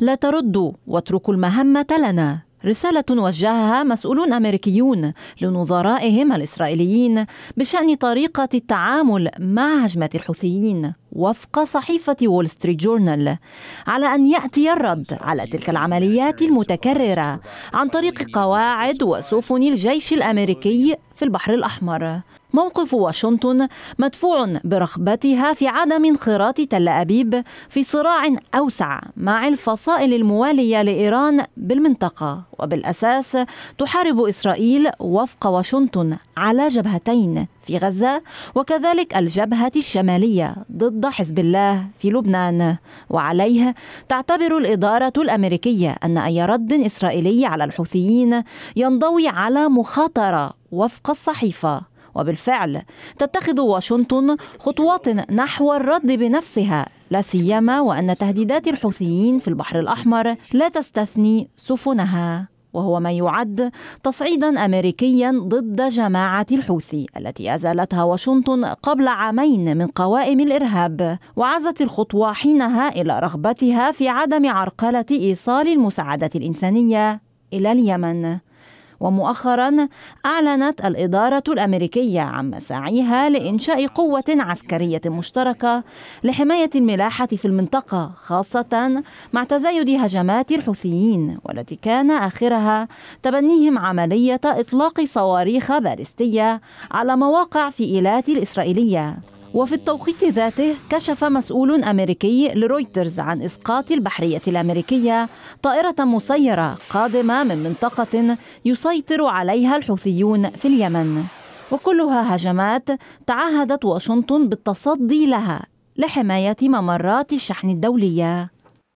لا تردوا واتركوا المهمة لنا رسالة وجهها مسؤولون أمريكيون لنظرائهم الإسرائيليين بشأن طريقة التعامل مع هجمة الحوثيين وفق صحيفة وول ستريت جورنال على أن يأتي الرد على تلك العمليات المتكررة عن طريق قواعد وسفن الجيش الأمريكي في البحر الأحمر موقف واشنطن مدفوع برغبتها في عدم انخراط تل أبيب في صراع أوسع مع الفصائل الموالية لإيران بالمنطقة وبالأساس تحارب إسرائيل وفق واشنطن على جبهتين في غزة وكذلك الجبهة الشمالية ضد حزب الله في لبنان وعليه تعتبر الإدارة الأمريكية أن أي رد إسرائيلي على الحوثيين ينضوي على مخاطرة وفق الصحيفة وبالفعل تتخذ واشنطن خطوات نحو الرد بنفسها لا سيما وأن تهديدات الحوثيين في البحر الأحمر لا تستثني سفنها وهو ما يعد تصعيدا امريكيا ضد جماعه الحوثي التي ازالتها واشنطن قبل عامين من قوائم الارهاب وعزت الخطوه حينها الى رغبتها في عدم عرقله ايصال المساعدات الانسانيه الى اليمن ومؤخرا أعلنت الإدارة الأمريكية عن مساعيها لإنشاء قوة عسكرية مشتركة لحماية الملاحة في المنطقة خاصة مع تزايد هجمات الحوثيين والتي كان آخرها تبنيهم عملية إطلاق صواريخ باليستية على مواقع في إيلات الإسرائيلية وفي التوقيت ذاته كشف مسؤول أمريكي لرويترز عن إسقاط البحرية الأمريكية طائرة مسيرة قادمة من منطقة يسيطر عليها الحوثيون في اليمن وكلها هجمات تعهدت واشنطن بالتصدي لها لحماية ممرات الشحن الدولية